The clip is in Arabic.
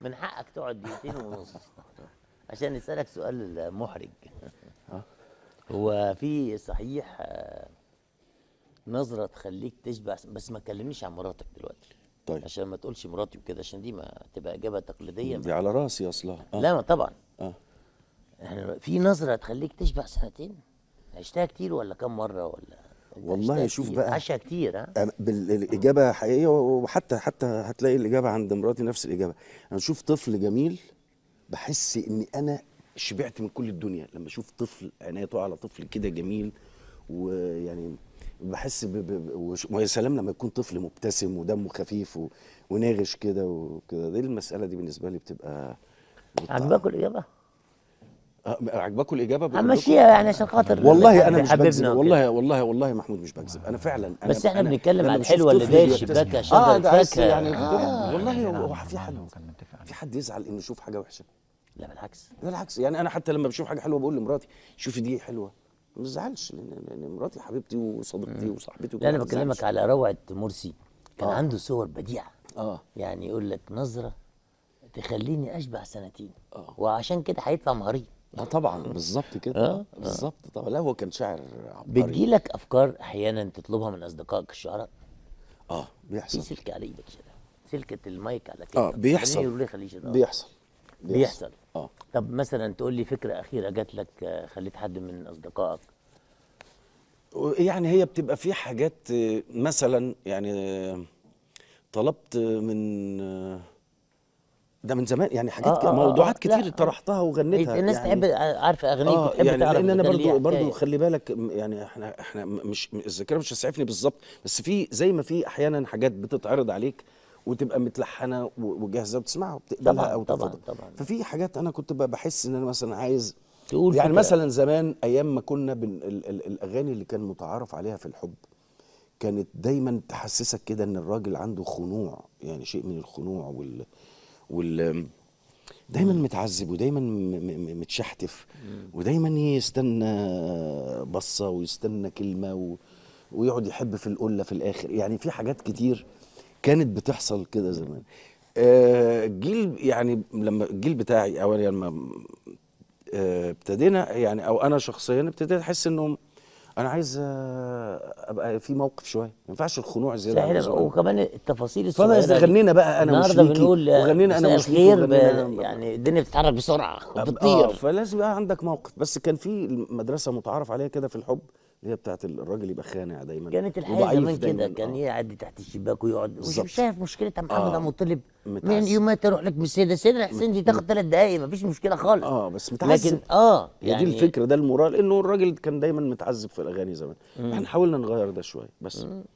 من حقك تقعد دقيقتين ونص عشان اسالك سؤال محرج هو في صحيح آه، نظره تخليك تشبع بس ما تكلمنيش عن مراتك دلوقتي طيب عشان ما تقولش مراتي وكده عشان دي ما تبقى اجابه تقليديه دي على راسي اصلا آه. لا ما طبعا اه يعني في نظره تخليك تشبع سنتين عشتها كتير ولا كم مره ولا والله شوف بقى عشا كتير ها بالاجابه حقيقيه وحتى حتى هتلاقي الاجابه عند مراتي نفس الاجابه انا اشوف طفل جميل بحس ان انا شبعت من كل الدنيا لما اشوف طفل عينيا تقع على طفل كده جميل ويعني بحس ب... ب... ويا سلام لما يكون طفل مبتسم ودمه خفيف و... وناغش كده وكده دي المساله دي بالنسبه لي بتبقى عجبك الاجابه؟ أه، عجبكوا الاجابه بقول همشيها يعني عشان خاطر والله انا مش بكذب والله والله والله محمود مش بكذب انا فعلا انا بس احنا بنتكلم على الحلوه اللي جايه الشباك عشان اه ده يعني آه والله هو في حد في حد يزعل انه يشوف حاجه وحشه لا بالعكس بالعكس يعني انا حتى لما بشوف حاجه حلوه بقول لمراتي شوفي دي حلوه ما تزعلش لان مراتي حبيبتي وصديقتي وصاحبتي لا انا بكلمك على روعه مرسي كان آه. عنده صور بديعه اه يعني يقول لك نظره تخليني اشبع سنتين آه. وعشان كده هيدفع مريض اه طبعا بالظبط كده آه،, اه بالظبط طبعا لا هو كان شاعر عبقري بتجيلك افكار احيانا تطلبها من اصدقائك الشعراء اه بيحصل في سلك على ايدك كده سلكه المايك على كده اه بيحصل بيحصل بيحصل بيحصل اه طب مثلا تقول لي فكره اخيره جات لك آه، خليت حد من اصدقائك يعني هي بتبقى في حاجات آه، مثلا يعني طلبت من ده من زمان يعني حاجات آه آه, آه، موضوعات آه، كتير طرحتها وغنيتها إيه، الناس يعني تحب عارفه اغانيك آه يعني لان انا برضو برضو خلي بالك يعني احنا احنا مش الذاكره مش هتسعفني بالظبط بس في زي ما في احيانا حاجات بتتعرض عليك وتبقى متلحنه وجاهزه وتسمعها وبتقبلها او طبعا طبعا ففي حاجات انا كنت بحس ان انا مثلا عايز تقول يعني مثلا زمان ايام ما كنا بن ال ال الاغاني اللي كان متعارف عليها في الحب كانت دايما تحسسك كده ان الراجل عنده خنوع يعني شيء من الخنوع وال وال دايما متعذب ودايما متشحتف ودايما يستنى بصه ويستنى كلمه و... ويقعد يحب في القله في الاخر يعني في حاجات كتير كانت بتحصل كده زمان الجيل آه يعني لما الجيل بتاعي اولا لما يعني آه، ابتدينا يعني او انا شخصيا ابتديت احس انهم انا عايز آه، ابقى في موقف شويه ما ينفعش الخنوع زياده وكمان التفاصيل الصغيره غنينا بقى انا النهارده بنقول وغنينا انا مش خير يعني الدنيا بتتحرك بسرعه بتطير آه، فلازم يبقى عندك موقف بس كان في مدرسه متعارف عليها كده في الحب اللي هي بتاعت الراجل يبقى خانع دايما كانت الحياه زمان كده كان آه. يعدي تحت الشباك ويقعد مش شايف مشكلتها محمد آه. ابو طالب من يوم ما تروح لك من السيده حسين دي تاخد ثلاث دقائق مفيش مشكله خالص اه بس متعذب لكن اه يعني دي الفكره ده المورال انه الراجل كان دايما متعذب في الاغاني زمان احنا حاولنا نغير ده شويه بس مم.